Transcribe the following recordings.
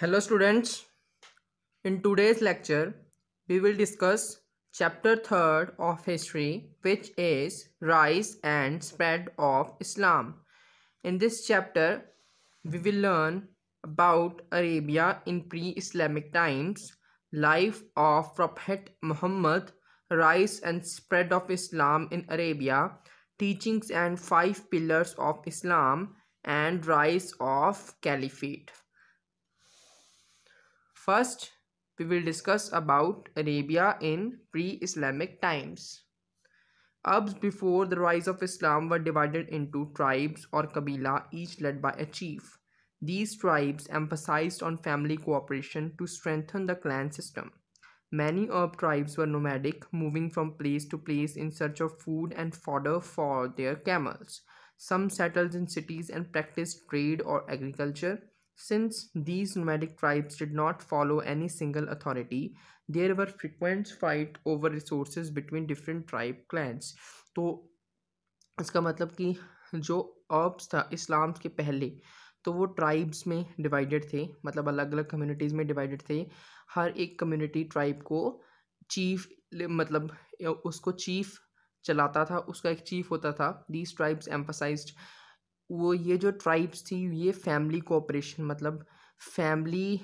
Hello students. In today's lecture, we will discuss chapter 3rd of history which is Rise and Spread of Islam. In this chapter, we will learn about Arabia in pre-Islamic times, life of Prophet Muhammad, rise and spread of Islam in Arabia, teachings and five pillars of Islam and rise of caliphate. First, we will discuss about Arabia in pre-Islamic times. Arabs before the rise of Islam were divided into tribes or kabila, each led by a chief. These tribes emphasized on family cooperation to strengthen the clan system. Many Arab tribes were nomadic, moving from place to place in search of food and fodder for their camels. Some settled in cities and practiced trade or agriculture Since these nomadic tribes did not follow any single authority, there were frequent fight over resources between different tribe clans. तो इसका मतलब कि जो अर्ब्स था इस्लाम के पहले तो वो ट्राइब्स में डिवाइडेड थे मतलब अलग अलग कम्युनिटीज़ में डिवाइडेड थे हर एक कम्युनिटी ट्राइब को चीफ मतलब उसको चीफ चलाता था उसका एक चीफ होता था दीज ट्राइब्स एम्फसाइज्ड वो ये जो ट्राइब्स थी ये फैमिली कोऑपरेशन मतलब फैमिली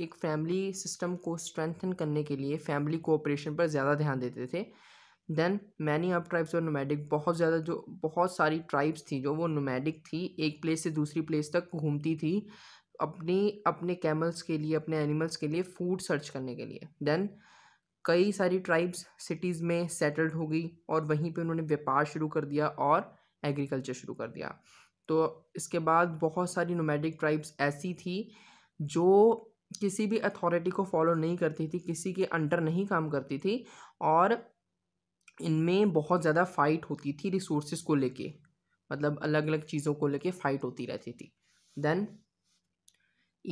एक फैमिली सिस्टम को स्ट्रेंथन करने के लिए फैमिली कोऑपरेशन पर ज़्यादा ध्यान देते थे देन मैनी अब ट्राइब्स और नोमैडिक बहुत ज़्यादा जो बहुत सारी ट्राइब्स थी जो वो नोमैडिक थी एक प्लेस से दूसरी प्लेस तक घूमती थी अपनी अपने कैमल्स के लिए अपने एनिमल्स के लिए फूड सर्च करने के लिए देन कई सारी ट्राइब्स सिटीज़ में सेटल्ड हो गई और वहीं पे उन्होंने व्यापार शुरू कर दिया और एग्रीकल्चर शुरू कर दिया तो इसके बाद बहुत सारी नोमैडिक ट्राइब्स ऐसी थी जो किसी भी अथॉरिटी को फॉलो नहीं करती थी किसी के अंडर नहीं काम करती थी और इनमें बहुत ज़्यादा फाइट होती थी रिसोर्सेज को लेके मतलब अलग अलग चीज़ों को लेके फाइट होती रहती थी then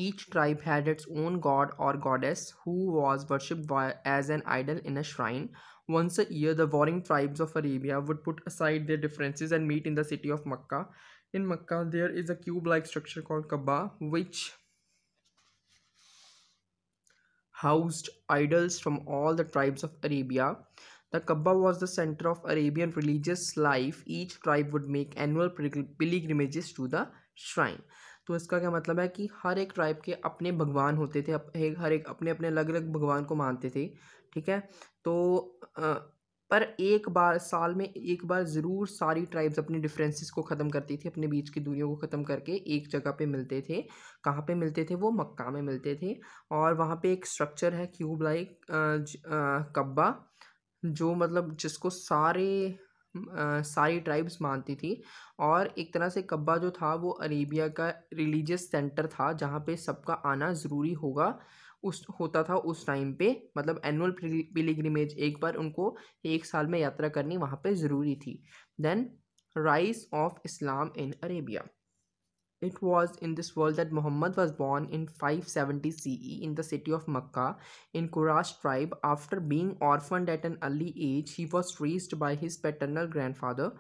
each tribe had its own god और goddess who was worship as an idol in a shrine once a year the warring tribes of Arabia would put aside their differences and meet in the city of Mecca In Makkah, there is a cube-like structure called Kaaba, which housed idols from all the tribes of Arabia. The Kaaba was the center of Arabian religious life. Each tribe would make annual pilgrimages to the shrine. तो इसका क्या मतलब है कि हर एक tribe के अपने भगवान होते थे हर एक अपने अपने अलग अलग भगवान को मानते थे ठीक है तो पर एक बार साल में एक बार ज़रूर सारी ट्राइब्स अपने डिफरेंसेस को ख़त्म करती थी अपने बीच की दूरियों को ख़त्म करके एक जगह पे मिलते थे कहाँ पे मिलते थे वो मक्का में मिलते थे और वहाँ पे एक स्ट्रक्चर है क्यूब लाइक कब्बा जो मतलब जिसको सारे सारी ट्राइब्स मानती थी और एक तरह से कब्बा जो था वो अरेबिया का रिलीजियस सेंटर था जहाँ पे सबका आना ज़रूरी होगा उस होता था उस टाइम पे मतलब एनुअल पिलीग्रीमेज एक बार उनको एक साल में यात्रा करनी वहाँ पे ज़रूरी थी then rise of Islam in Arabia It was in this world that Muhammad was born in 570 CE in the city of Makkah in Quraysh tribe. After being orphaned at an early age, he was raised by his paternal grandfather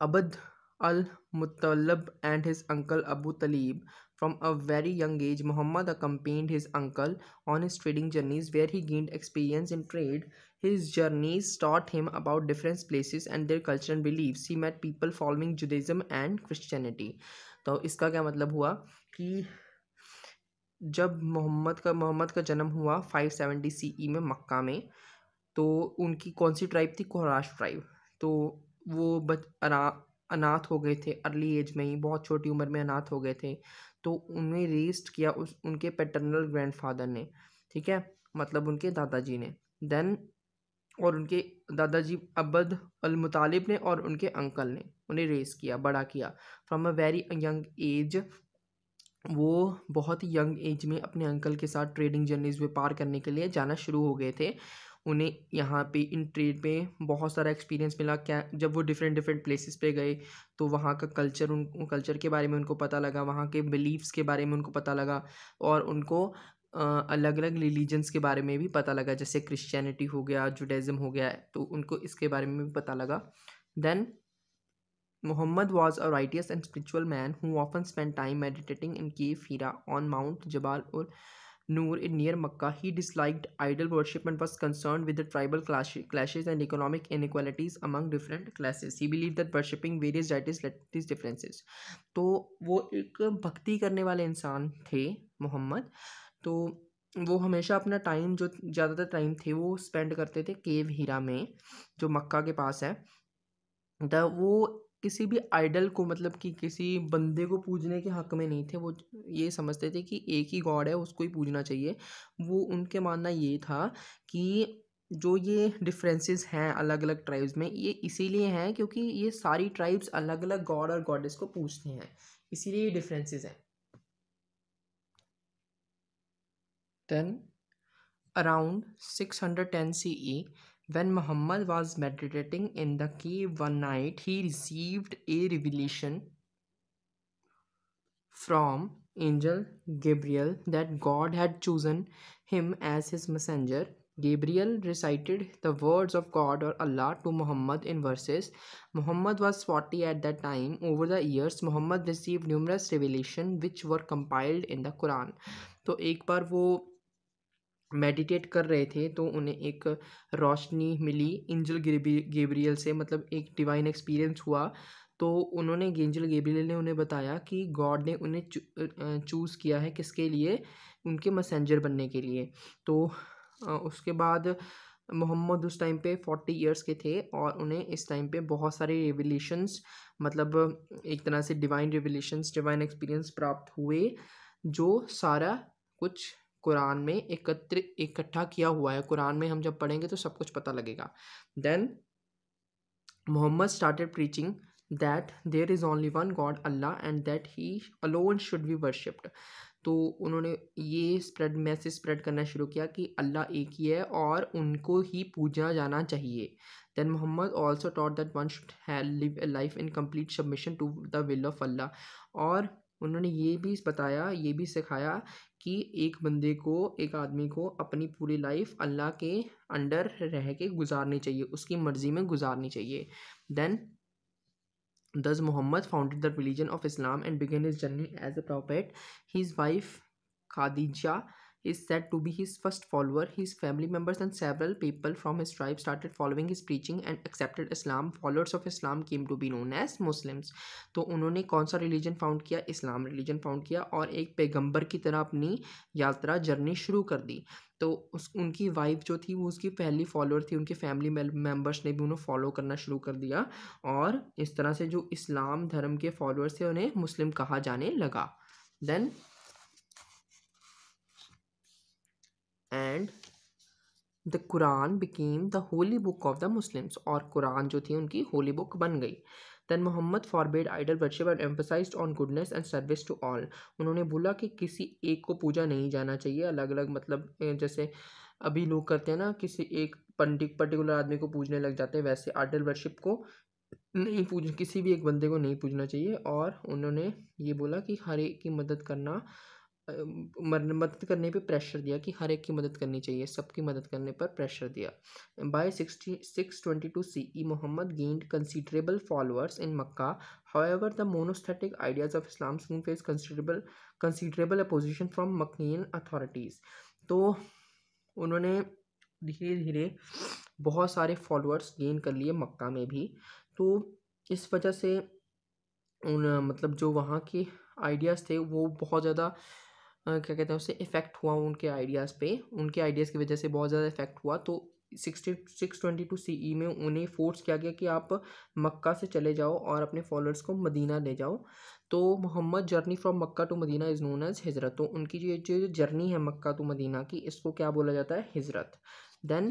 Abd al-Muttalib and his uncle Abu Talib. From a very young age, Muhammad accompanied his uncle on his trading journeys where he gained experience in trade. His journeys taught him about different places and their culture and beliefs. He met people following Judaism and Christianity. तो इसका क्या मतलब हुआ कि जब मोहम्मद का मोहम्मद का जन्म हुआ 570 ई e में मक्का में तो उनकी कौन सी ट्राइब थी कोहराश ट्राइब तो वो बच अना अनाथ हो गए थे अर्ली एज में ही बहुत छोटी उम्र में अनाथ हो गए थे तो उन्हें रेस्ट किया उस उनके पैटर्नल ग्रैंडफादर ने ठीक है मतलब उनके दादाजी ने देन और उनके दादाजी अब्बद अलमतालिब ने और उनके अंकल ने उन्हें रेस किया बड़ा किया from a very young age वो बहुत ही यंग एज में अपने अंकल के साथ ट्रेडिंग जर्नीज व्यापार करने के लिए जाना शुरू हो गए थे उन्हें यहाँ पे इन ट्रेड पे बहुत सारा एक्सपीरियंस मिला क्या जब वो डिफरेंट डिफरेंट प्लेसेस पे गए तो वहाँ का कल्चर उन कल्चर के बारे में उनको पता लगा वहाँ के बिलीव्स के बारे में उनको पता लगा और उनको अलग अलग रिलीजन्स के बारे में भी पता लगा जैसे क्रिश्चियनिटी हो गया जुडाइज़म हो गया तो उनको इसके बारे में भी पता लगा then Muhammad was a righteous and spiritual man who often spend time meditating in की फीरा ऑन माउंट जबाल और Noor in near Mecca he disliked idol worship and was concern with the tribal clashes and economic inequalities among different classes he believe that worshipping various deities led to differences तो वो एक भक्ति करने वाले इंसान थे मोहम्मद तो वो हमेशा अपना टाइम जो ज़्यादातर टाइम थे वो स्पेंड करते थे केव हीरा में जो मक्का के पास है द वो किसी भी आइडल को मतलब कि किसी बंदे को पूजने के हक में नहीं थे वो ये समझते थे कि एक ही गॉड है उसको ही पूजना चाहिए वो उनके मानना ये था कि जो ये डिफरेंसेस हैं अलग अलग ट्राइब्स में ये इसीलिए हैं क्योंकि ये सारी ट्राइब्स अलग अलग गॉड और गॉडेस को पूजते हैं इसीलिए ये डिफरेंसेस हैं Then, around 610 CE, when Muhammad was meditating in the cave one night, he received a revelation from angel Gabriel that God had chosen him as his messenger. Gabriel recited the words of God or Allah to Muhammad in verses. Muhammad was 40 at that time. Over the years, Muhammad received numerous revelation which were compiled in the Quran. तो एक बार वो meditate कर रहे थे तो उन्हें एक रोशनी मिली इंजल Gabriel से मतलब एक डिवाइन एक्सपीरियंस हुआ तो उन्होंने एंजल गेब्रियल ने उन्हें बताया कि गॉड ने उन्हें चूज़ किया है किसके लिए उनके मैसेंजर बनने के लिए तो उसके बाद मोहम्मद उस टाइम पे फोर्टी इयर्स के थे और उन्हें इस टाइम पे बहुत सारे रेवलेशंस मतलब एक तरह से डिवाइन रेवलेशंस डिवाइन एक्सपीरियंस प्राप्त हुए जो सारा कुछ कुरान में एकत्र इकट्ठा किया हुआ है कुरान में हम जब पढ़ेंगे तो सब कुछ पता लगेगा then Muhammad started preaching that there is only one God Allah and that he alone should be worshipped तो उन्होंने ये स्प्रेड मैसेज स्प्रेड करना शुरू किया कि अल्लाह एक ही है और उनको ही पूजा जाना चाहिए then Muhammad also taught that one should live a life in complete submission to the will of Allah और उन्होंने ये भी बताया ये भी सिखाया कि एक बंदे को एक आदमी को अपनी पूरी लाइफ अल्लाह के अंडर रह के गुजारनी चाहिए उसकी मर्ज़ी में गुजारनी चाहिए then thus Muhammad founded the religion of Islam and began his journey as a prophet his wife Khadija is said to be his first follower. His family members and several people from his tribe started following his preaching and accepted Islam. Followers of Islam came to be known as Muslims. to unhone kaun sa religion found kiya islam religion found kiya aur ek paigambar ki tarah apni yatra journey shuru kar di तो उस उनकी wife जो थी वो उसकी पहली follower थी उनके फैमिली मेम्बर्स ने भी उन्हें फॉलो करना शुरू कर दिया और इस तरह से जो इस्लाम धर्म के फॉलोअर्स थे उन्हें मुस्लिम कहा जाने लगा then and the Quran became the holy book of the Muslims और कुरान जो थी उनकी होली बुक बन गई then Muhammad forbade idol worship and emphasize on goodness and service to all उन्होंने बोला कि किसी एक को पूजा नहीं जाना चाहिए अलग अलग मतलब जैसे अभी लोग करते हैं ना किसी एक पंडित पर्टिकुलर आदमी को पूजने लग जाते हैं वैसे आइडल वर्शिप को नहीं पूज किसी भी एक बंदे को नहीं पूजना चाहिए और उन्होंने ये बोला कि हर एक की मदद करना मदद करने पे प्रेशर दिया कि हर एक की मदद करनी चाहिए सबकी मदद करने पर प्रेशर दिया by sixty six twenty two C E Muhammad gained considerable followers in Mecca however the monotheistic ideas of Islam soon face considerable considerable opposition from Meccan authorities तो उन्होंने धीरे धीरे बहुत सारे फॉलोअर्स गेन कर लिए मक्का में भी तो इस वजह से उन मतलब जो वहाँ के आइडियाज़ थे वो बहुत ज़्यादा क्या कहते हैं उससे इफ़ेक्ट हुआ उनके आइडियाज़ पे उनके आइडियाज़ की वजह से बहुत ज़्यादा इफ़ेक्ट हुआ तो sixty six twenty two C E में उन्हें फोर्स किया गया कि आप मक्का से चले जाओ और अपने फॉलोअर्स को मदीना ले जाओ तो Muhammad journey from Mecca to Medina is known as Hijrat तो उनकी जो जो जर्नी है मक्का टू मदीना की इसको क्या बोला जाता है हिजरत then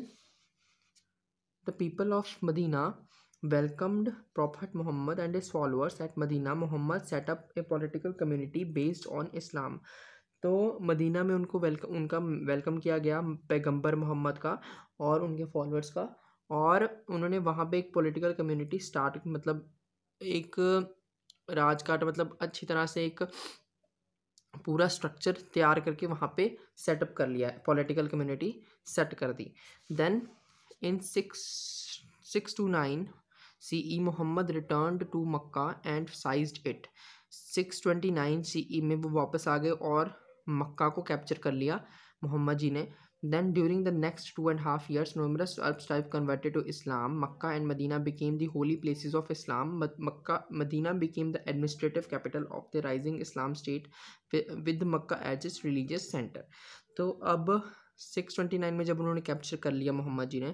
the people of Medina welcomed prophet Muhammad and his followers at Medina Muhammad set up a political community based on Islam तो मदीना में उनको वेलकम उनका वेलकम किया गया पैगंबर मोहम्मद का और उनके फॉलोअर्स का और उन्होंने वहाँ पे एक पॉलिटिकल कम्युनिटी स्टार्ट मतलब एक राजकाट मतलब अच्छी तरह से एक पूरा स्ट्रक्चर तैयार करके वहाँ पे सेटअप कर लिया पॉलिटिकल कम्युनिटी सेट कर दी then in six six two nine C E Muhammad return to Mecca and seized it six twenty nine C E में वो वापस आ गए और मक्का को कैप्चर कर लिया मोहम्मद जी ने then during the next two and half years numerous Arab tribes converted to Islam Mecca and Medina became the holy place of Islam Mecca Medina became the administrative capital of the rising Islam state with Mecca as its religious centre तो अब six twenty nine में जब उन्होंने capture कर लिया Muhammad ji ने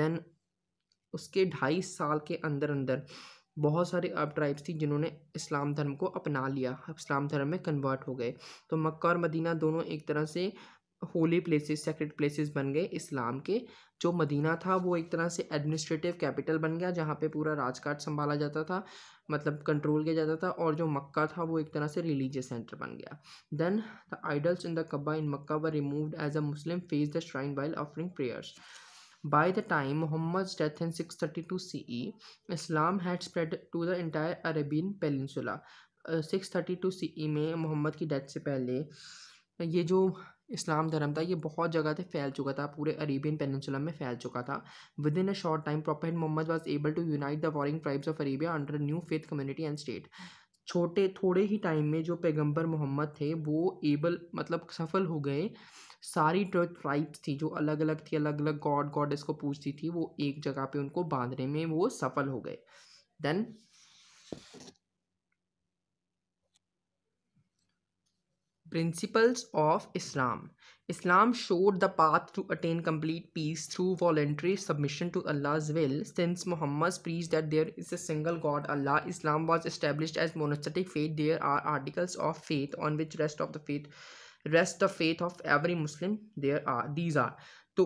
then उसके ढाई साल के अंदर अंदर बहुत सारे अब ट्राइब्स थी जिन्होंने इस्लाम धर्म को अपना लिया इस्लाम धर्म में कन्वर्ट हो गए तो मक्का और मदीना दोनों एक तरह से होली प्लेसेस सेक्रेट प्लेसेस बन गए इस्लाम के जो मदीना था वो एक तरह से एडमिनिस्ट्रेटिव कैपिटल बन गया जहाँ पे पूरा राजकाट संभाला जाता था मतलब कंट्रोल किया जाता था और जो मक्का था वो एक तरह से रिलीजियस सेंटर बन गया then the idols in the Kaaba in Mecca were removed as a Muslim face the shrine while offering prayers By the time Muhammad's death in 632 CE, Islam had spread to the entire Arabian Peninsula. Six thirty two C E में Muhammad की death से पहले ये जो इस्लाम धर्म था ये बहुत जगह से फैल चुका था पूरे अरेबियन पेनिनसुला में फैल चुका था within a short time prophet Muhammad was able to unite the warring tribes of Arabia under new faith community and state छोटे थोड़े ही टाइम में जो पैगंबर मोहम्मद थे वो एबल मतलब सफल हो गए सारी ट्वेल्थ ट्राइब्स थी जो अलग अलग थी अलग अलग गॉड गॉडेस को पूछती थी वो एक जगह पे उनको बांधने में वो सफल हो गए then principles of Islam Islam showed the path to attain complete peace through voluntary submission to Allah will since Muhammad preached that there is a single god Allah Islam was establish as monotheistic faith there are articles of faith on which rest of the faith rest the faith of every Muslim there are these are तो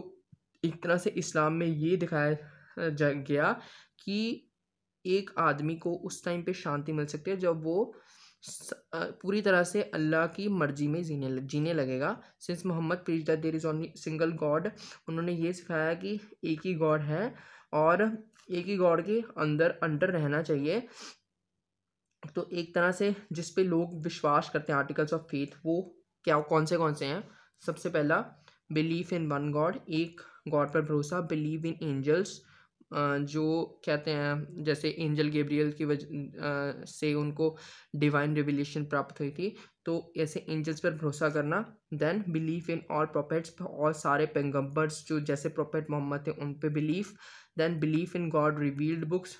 एक तरह से इस्लाम में ये दिखाया गया कि एक आदमी को उस टाइम पे शांति मिल सकती है जब वो पूरी तरह से अल्लाह की मर्जी में जीने जीने लगेगा since Muhammad preached that there is only single god उन्होंने ये सिखाया कि एक ही गॉड है और एक ही गॉड के अंदर अंडर रहना चाहिए तो एक तरह से जिस पे लोग विश्वास करते हैं आर्टिकल्स ऑफ फेथ वो क्या कौन से कौन से हैं सबसे पहला बिलीफ इन वन गॉड एक गॉड पर भरोसा बिलीव इन एंजल्स जो कहते हैं जैसे एंजल गेब्रियल की वजह से उनको डिवाइन रिविलेशन प्राप्त हुई थी तो ऐसे एंजल्स पर भरोसा करना then believe in all prophets और सारे पैगम्बर्स जो जैसे प्रोफेट मोहम्मद थे उन पे believe then believe in god revealed books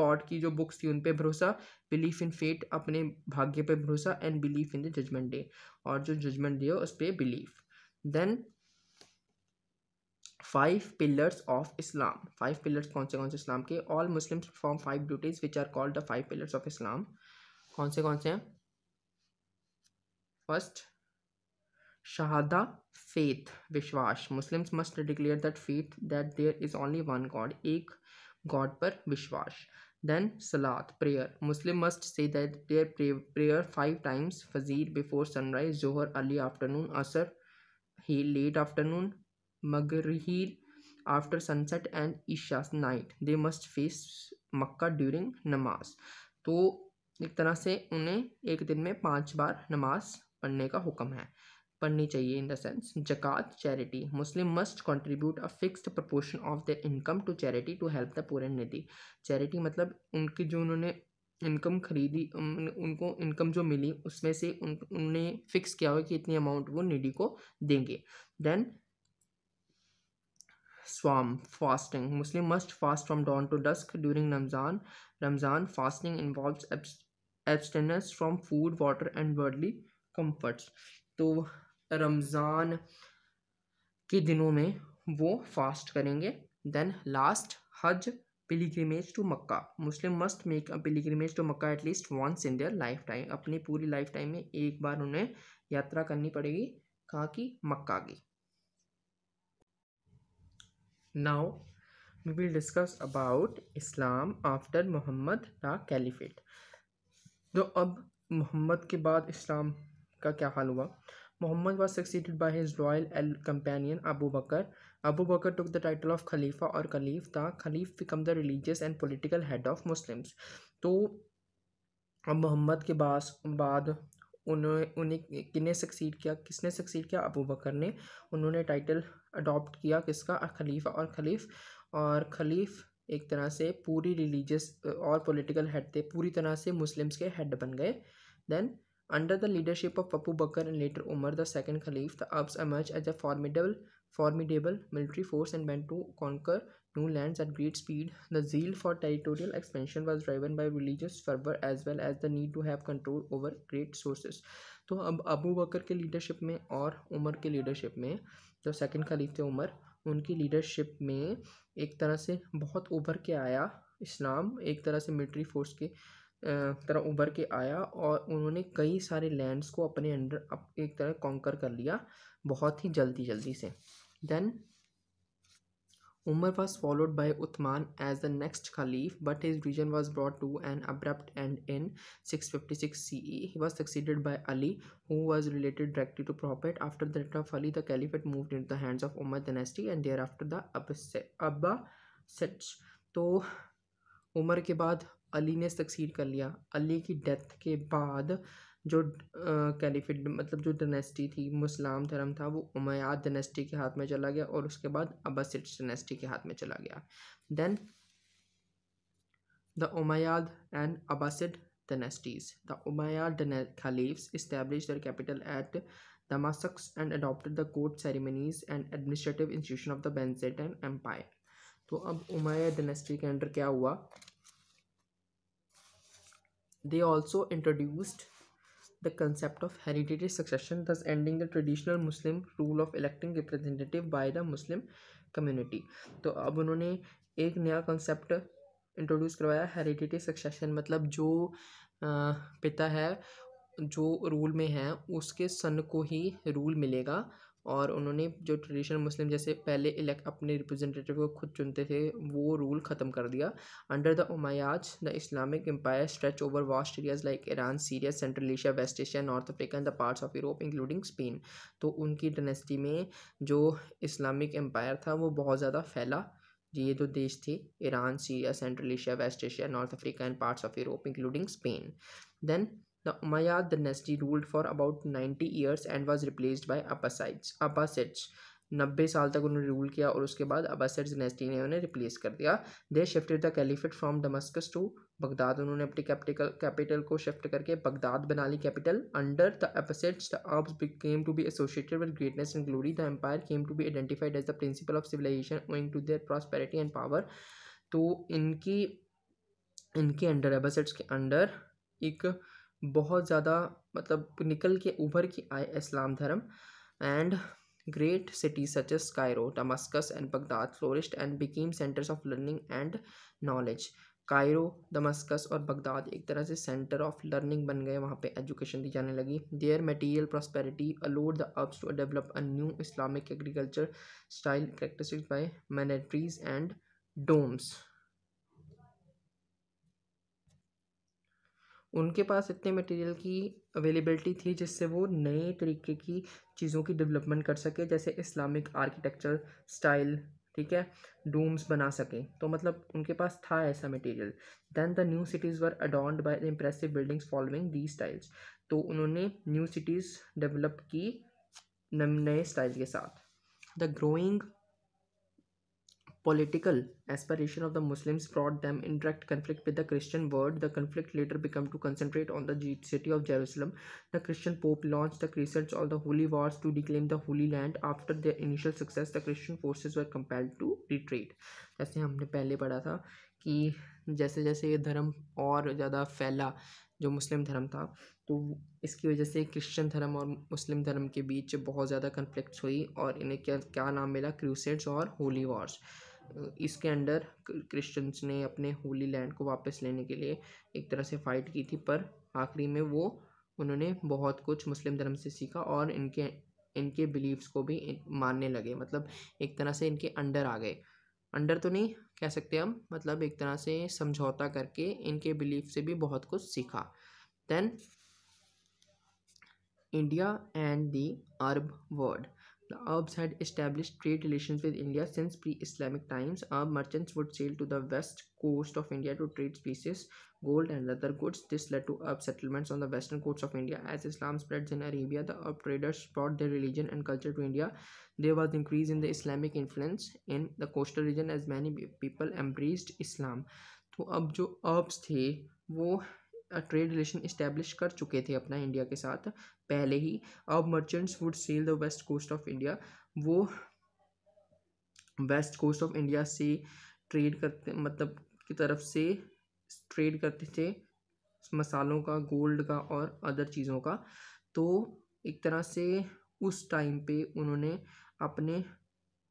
god की जो बुक्स थी उन पे भरोसा बिलीव इन फेट अपने भाग्य पे भरोसा and believe in the judgement day और जो जजमेंट डे हो उस पर believe then five pillars of Islam five pillars कौन से कौन से इस्लाम के all Muslims form five duties which are called the five pillars of Islam कौन से कौन से हैं फर्स्ट शहादा फेथ विश्वास Muslims must declare that faith that there is only one god एक गॉड पर विश्वास देन सलात prayer Muslim must say that their prayer five times Fajr before sunrise Zuhr early afternoon Asr he late afternoon मगरहीर after sunset and Isha night they must face Mecca during namaz तो एक तरह से उन्हें एक दिन में पांच बार नमाज पढ़ने का हुक्म है पढ़नी चाहिए in the sense Zakat charity Muslim must contribute a fixed proportion of the income to charity to help the poor and निधि चैरिटी मतलब उनकी जो उन्होंने इनकम खरीदी उनको इनकम जो मिली उसमें से उन फिक्स किया हुआ कि इतनी अमाउंट वो निडी को देंगे then Sawm fasting Muslim must fast from dawn to dusk during Ramzan Ramzan fasting involve abstinence from food water and worldly comforts तो रमज़ान के दिनों में वो फास्ट करेंगे then last Hajj pilgrimage to Mecca Muslim must make a pilgrimage to Mecca at least once in their lifetime अपनी पूरी life time में एक बार उन्हें यात्रा करनी पड़ेगी कहाँ की मक्का की now we will discuss about Islam after Muhammad the caliphate तो अब मोहम्मद के बाद इस्लाम का क्या हाल हुआ Muhammad was succeeded by his royal एल companion Abu Bakr Abu Bakr took the title of khalifa और खलीफ था caliph became the religious and political head of Muslims तो अब मोहम्मद के पास बाद उन्होंने उन्हें किन्हें सक्सीड किया किसने सक्सीड किया अबू बकर ने उन्होंने टाइटल अडोप्ट किया किसका खलीफा और खलीफ और खलीफ एक तरह से पूरी रिलीजियस और पॉलिटिकल हेड थे पूरी तरह से मुस्लिम्स के हेड बन गए then Under the leadership of Abu Bakr and later Umar, the second Caliph, the Arabs emerged as a formidable, formidable military force and went to conquer new lands at great speed. The zeal for territorial expansion was driven by religious fervor as well as the need to have control over great sources. तो अब अबू बकर के leadership में और उमर के leadership में जो second खलीफ थे उमर उनकी लीडरशिप में एक तरह से बहुत उभर के आया इस्लाम एक तरह से मिलिट्री फोर्स के तरह उभर के आया और उन्होंने कई सारे लैंड्स को अपने अंडर अप एक तरह कॉन्कर कर लिया बहुत ही जल्दी जल्दी से then Umar was followed by Uthman as the next caliph but his reign was brought to an abrupt end in six fifty six C E he was succeeded by Ali who was related directly to prophet after that of Ali the caliphate move in the hands of Umar dynasty and thereafter दबा अब तो उमर के बाद अली ने succeed कर लिया अली की death के बाद जो कैलिफिट मतलब जो डनेस्टी थी मुस्लिम धर्म था वो उमयाद डनेस्टी के हाथ में चला गया और उसके बाद अबसिट डनेस्टी के हाथ में चला गया then the Umayyad and Abbasid dynasties the Umayyad caliphs establish their capital at Damascus and adopted the court ceremonies and administrative institution of the बेंसेट एम्पायर तो अब उमैया डनेस्टी के अंडर क्या हुआ They also introduced the concept of hereditary succession, thus ending the traditional Muslim rule of electing representative by the Muslim community. तो अब उन्होंने एक नया concept इंट्रोड्यूस करवाया हेरिडिटी सक्सेशन मतलब जो पिता है जो रूल में है उसके सन को ही रूल मिलेगा और उन्होंने जो ट्रेडिशनल मुस्लिम जैसे पहले इलेक्ट अपने रिप्रेजेंटेटिव को खुद चुनते थे वो रूल ख़त्म कर दिया under the Umayyads the Islamic empire stretch over vast areas like Iran Syria Central Asia West Asia North Africa and the parts of Europe including Spain तो उनकी डनेस्टी में जो इस्लामिक एम्पायर था वो बहुत ज़्यादा फैला ये जो देश थे Iran Syria Central Asia West Asia North Africa and parts of Europe including Spain then The Umayyad dynasty ruled for about 90 years and was replaced by Abbasids. Abbasids. नब्बे साल तक उन्होंने रूल किया और उसके बाद अबासिड डिनेस्टी ने उन्हें रिप्लेस कर दिया they shifted the caliphate from Damascus to Baghdad उन्होंने अपनी कैपिटल कैपिटल को शिफ्ट करके बगदाद बना ली capital under the Abbasids the Arabs came to be associated with greatness and glory the empire came to be identified as the principal of civilisation owing to their prosperity and power तो इनकी इनके under एबसेट्स के under एक बहुत ज़्यादा मतलब निकल के उभर के आए इस्लाम धर्म and great city such as Cairo Damascus and Baghdad flourished and became centres of learning and knowledge Cairo Damascus और बगदाद एक तरह से सेंटर ऑफ लर्निंग बन गए वहाँ पे एजुकेशन दी जाने लगी their material prosperity allowed the Arabs to develop a new Islamic agriculture style practice by minarets and domes उनके पास इतने मटेरियल की अवेलेबिलिटी थी जिससे वो नए तरीके की चीज़ों की डेवलपमेंट कर सके जैसे इस्लामिक आर्किटेक्चर स्टाइल ठीक है डूम्स बना सकें तो मतलब उनके पास था ऐसा material then the new cities were adorned by the impressive buildings following the styles तो उन्होंने न्यू सिटीज़ डेवलप की नए स्टाइल के साथ the growing political aspiration of the Muslims brought them in direct conflict with the Christian world. The conflict later became to concentrate on the city of Jerusalem. The Christian Pope launched the Crusades or the Holy Wars to reclaim the Holy Land. After their initial success, the Christian forces were compelled to retreat. जैसे हमने पहले पढ़ा था कि जैसे जैसे ये धर्म और ज़्यादा फैला जो मुस्लिम धर्म था तो इसकी वजह से क्रिश्चियन धर्म और मुस्लिम धर्म के बीच बहुत ज़्यादा कन्फ्लिक्ट हुई और इन्हें क्या क्या नाम मिला क्रूसेड्स और होली वॉर्स इसके अंडर क्रिश्चियंस ने अपने होली लैंड को वापस लेने के लिए एक तरह से फ़ाइट की थी पर आखिरी में वो उन्होंने बहुत कुछ मुस्लिम धर्म से सीखा और इनके इनके बिलीव्स को भी मानने लगे मतलब एक तरह से इनके अंडर आ गए अंडर तो नहीं कह सकते हम मतलब एक तरह से समझौता करके इनके बिलीफ से भी बहुत कुछ सीखा then India and the Arab world The Arabs had established trade relations with India since pre Islamic times. Arab merchants would sail to the west coast of India to trade spices, gold, and leather goods. This led to Arab settlements on the western coast of India. As Islam spreads in Arabia, the Arab traders brought their religion and culture to India. There was increase in the Islamic influence in the coastal region as many people embraced Islam. तो अब जो अब्स थे वो trade relation establish कर चुके थे अपना India के साथ पहले ही अब merchants would sail the west coast of India वो वेस्ट कोस्ट ऑफ इंडिया से ट्रेड करते मतलब की तरफ से ट्रेड करते थे मसालों का गोल्ड का और अदर चीज़ों का तो एक तरह से उस टाइम पे उन्होंने अपने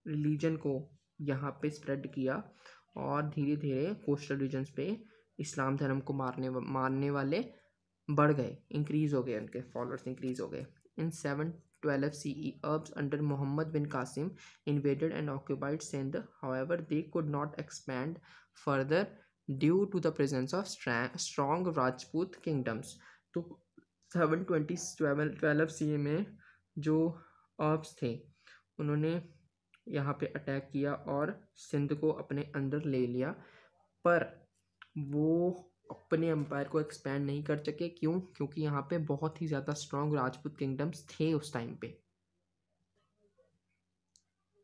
रिलीजन को यहाँ पे स्प्रेड किया और धीरे धीरे कोस्टल रीजन्स पे इस्लाम धर्म को मारने मारने वाले बढ़ गए इंक्रीज़ हो गए उनके फॉलोअर्स इंक्रीज़ हो गए in seven twelve C E Arabs under Muhammad bin Qasim invaded and occupied Sindh however they could not expand further due to the presence of strong Rajput kingdoms तो seven twenty twelve C A में जो अर्ब्स थे उन्होंने यहाँ पे attack किया और सिंध को अपने अंदर ले लिया पर वो अपने एम्पायर को एक्सपैंड नहीं कर सके क्यों क्योंकि यहाँ पे बहुत ही ज़्यादा स्ट्रॉन्ग राजपूत किंगडम्स थे उस टाइम पे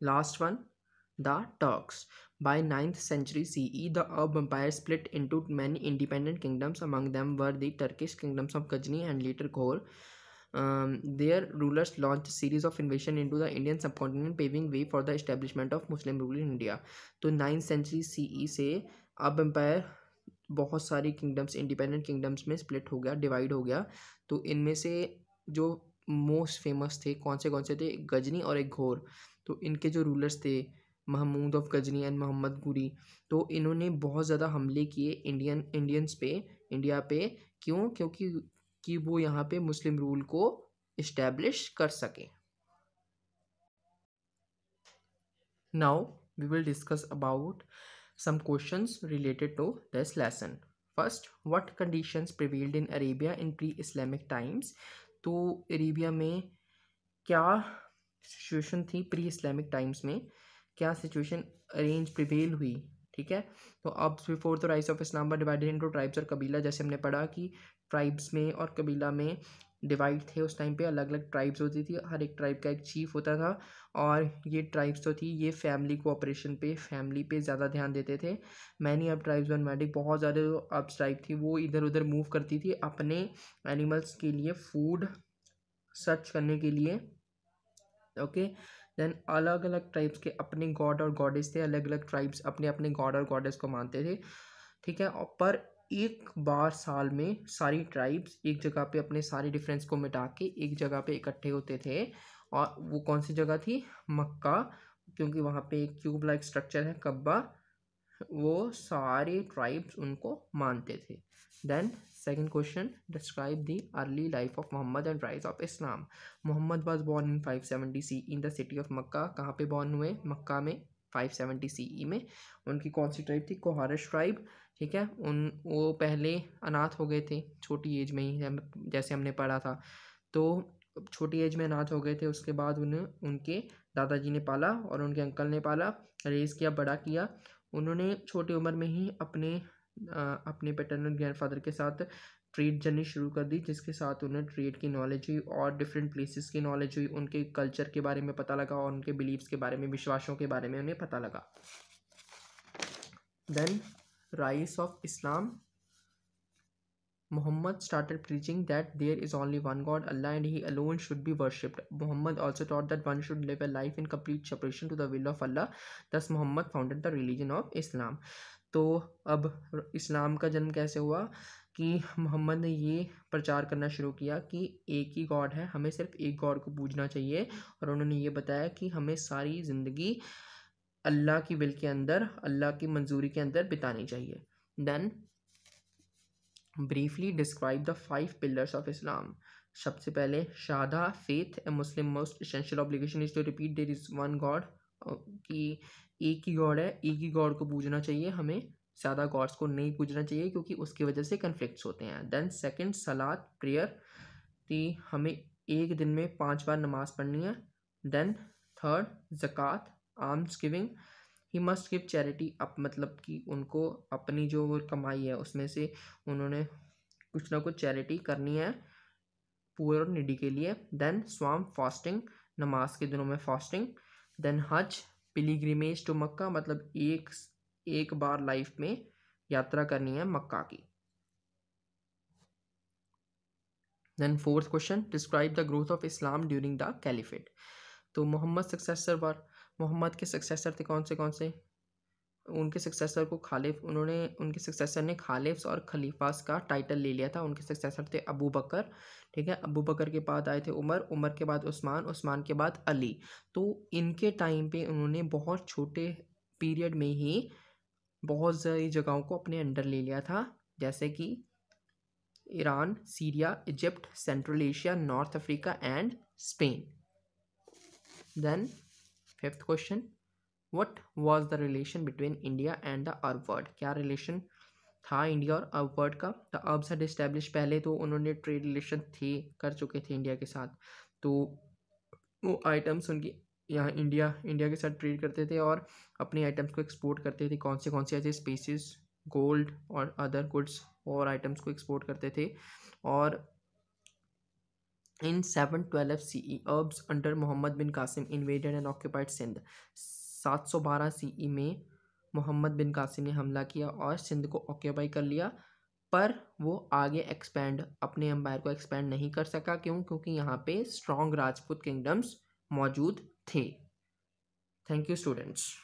last one the Turks By 9th century CE, the Arab Empire split into many independent kingdoms. Among them were the Turkish kingdoms of Ghazni and later Ghor. Um, their rulers launched a series of invasions into the Indian subcontinent, paving way for the establishment of Muslim rule in India. तो 9th century CE से Arab Empire बहुत सारी kingdoms independent kingdoms में split हो गया divide हो गया तो इनमें से जो मोस्ट फेमस थे कौन से कौन से थे एक गजनी और एक घोर तो इनके जो रूलर्स थे Mahmud of Ghazni and Muhammad Ghori तो इन्होंने बहुत ज़्यादा हमले किए इंडियन इंडियंस पे इंडिया पे क्यों क्योंकि कि वो यहाँ पे मुस्लिम रूल को इस्टेब्लिश कर सकें now we will discuss about some questions related to this lesson. First, what conditions prevailed in Arabia in pre-Islamic times? तो अरेबिया में क्या सिचुएशन थी प्री इस्लामिक टाइम्स में क्या सिचुएशन अरेंज प्रिवेल हुई ठीक है तो अब before the rise of Islam divided into tribes और कबीला जैसे हमने पढ़ा कि ट्राइब्स में और कबीला में डिवाइड थे उस टाइम पे अलग अलग ट्राइब्स होती थी हर एक ट्राइब का एक चीफ होता था और ये ट्राइब्स जो तो थी ये फैमिली कोऑपरेशन पे फैमिली पे ज़्यादा ध्यान देते थे मैनी अब ट्राइब्स और मैडिक बहुत ज़्यादा जो अब्स ट्राइब थी वो इधर उधर मूव करती थी अपने एनिमल्स के लिए फूड सर्च करने के लिए ओके देन अलग अलग ट्राइब्स के अपने गॉड और गॉडेस थे अलग अलग ट्राइब्स अपने अपने गॉड और गॉडेस को मानते थे ठीक है पर एक बार साल में सारी ट्राइब्स एक जगह पे अपने सारे डिफरेंस को मिटा के एक जगह पे इकट्ठे होते थे और वो कौन सी जगह थी मक्का क्योंकि वहाँ पे एक क्यूब लाइक स्ट्रक्चर है कब्बा वो सारे ट्राइब्स उनको मानते थे then second question describe the early life of Muhammad and rise of Islam Muhammad was born in five seventy C in the city of Mecca कहाँ पे बॉर्न हुए मक्का में five seventy C E e में उनकी कौन सी tribe थी कोहारश tribe ठीक है उन वो पहले अनाथ हो गए थे छोटी एज में ही जैसे हमने पढ़ा था तो छोटी एज में अनाथ हो गए थे उसके बाद उन्हें उनके दादाजी ने पाला और उनके अंकल ने पाला रेस किया बड़ा किया उन्होंने छोटी उम्र में ही अपने अपने पेटर्नल ग्रैंडफादर के साथ ट्रेड जर्नी शुरू कर दी जिसके साथ उन्हें ट्रेड की नॉलेज हुई और डिफरेंट प्लेसेस की नॉलेज हुई उनके कल्चर के बारे में पता लगा और उनके बिलीव्स के बारे में विश्वासों के बारे में उन्हें पता लगा then rise of Islam Muhammad started preaching that there is only one God Allah and he alone should be worshipped Muhammad also taught that one should live a life in complete separation to the will of Allah thus Muhammad founded the religion of Islam तो अब इस्लाम का जन्म कैसे हुआ कि मोहम्मद ने ये प्रचार करना शुरू किया कि एक ही गॉड है हमें सिर्फ एक गॉड को पूजना चाहिए और उन्होंने ये बताया कि हमें सारी ज़िंदगी अल्लाह की विल के अंदर अल्लाह की मंजूरी के अंदर बितानी चाहिए then briefly describe the five pillars of Islam सबसे पहले शादा faith a Muslim most essential obligation is to repeat there is one God कि एक ही गॉड है एक ही गॉड को पूजना चाहिए हमें ज़्यादा गॉड्स को नहीं पूजना चाहिए क्योंकि उसकी वजह से कन्फ्लिक्ट होते हैं देन सेकेंड सलाद प्रेयर कि हमें एक दिन में पाँच बार नमाज पढ़नी है देन थर्ड जक़ात alms giving he must give charity up मतलब कि उनको अपनी जो कमाई है उसमें से उन्होंने कुछ ना कुछ चैरिटी करनी है पुअर और निडी के लिए देन स्वाम फास्टिंग नमाज के दिनों में फास्टिंग देन हज पिलीग्रीमेज टू मक्का मतलब एक एक बार लाइफ में यात्रा करनी है मक्का की then fourth question describe the growth of Islam during the caliphate तो मोहम्मद सक्सेसर पर मोहम्मद के सक्सेसर थे कौन से कौन से उनके सक्सेसर को खालिफ उन्होंने उनके सक्सेसर ने खालिफ्स और खलीफास का टाइटल ले लिया था उनके सक्सेसर थे अबू बकर ठीक है अबू बकर के बाद आए थे उमर उमर के बाद उस्मान उस्मान के बाद अली तो इनके टाइम पे उन्होंने बहुत छोटे पीरियड में ही बहुत सारी जगहों को अपने अंडर ले लिया था जैसे कि Iran Syria Egypt Central Asia North Africa and Spain then fifth question what was the relation between India and the Arab world क्या रिलेशन था इंडिया और अर्ब वर्ल्ड का द अर्ब्स हेड इस्टेब्लिश पहले तो उन्होंने ट्रेड रिलेशन थे कर चुके थे इंडिया के साथ तो वो आइटम्स उनकी यहाँ इंडिया इंडिया के साथ ट्रेड करते थे और अपने आइटम्स को एक्सपोर्ट करते थे कौन से कौन से ऐसे स्पेसिस गोल्ड और अदर गुड्स और आइटम्स को एक्सपोर्ट करते थे और in seven twelve C E Arabs under Muhammad bin Qasim invaded and occupied Sindh सात सौ बारह सी ई e में मोहम्मद बिन कासिम ने हमला किया और सिंध को ऑक्यूपाई कर लिया पर वो आगे एक्सपेंड अपने एम्पायर को एक्सपेंड नहीं कर सका क्यों क्योंकि यहाँ पे स्ट्रॉन्ग राजपूत किंगडम्स मौजूद थे थैंक यू स्टूडेंट्स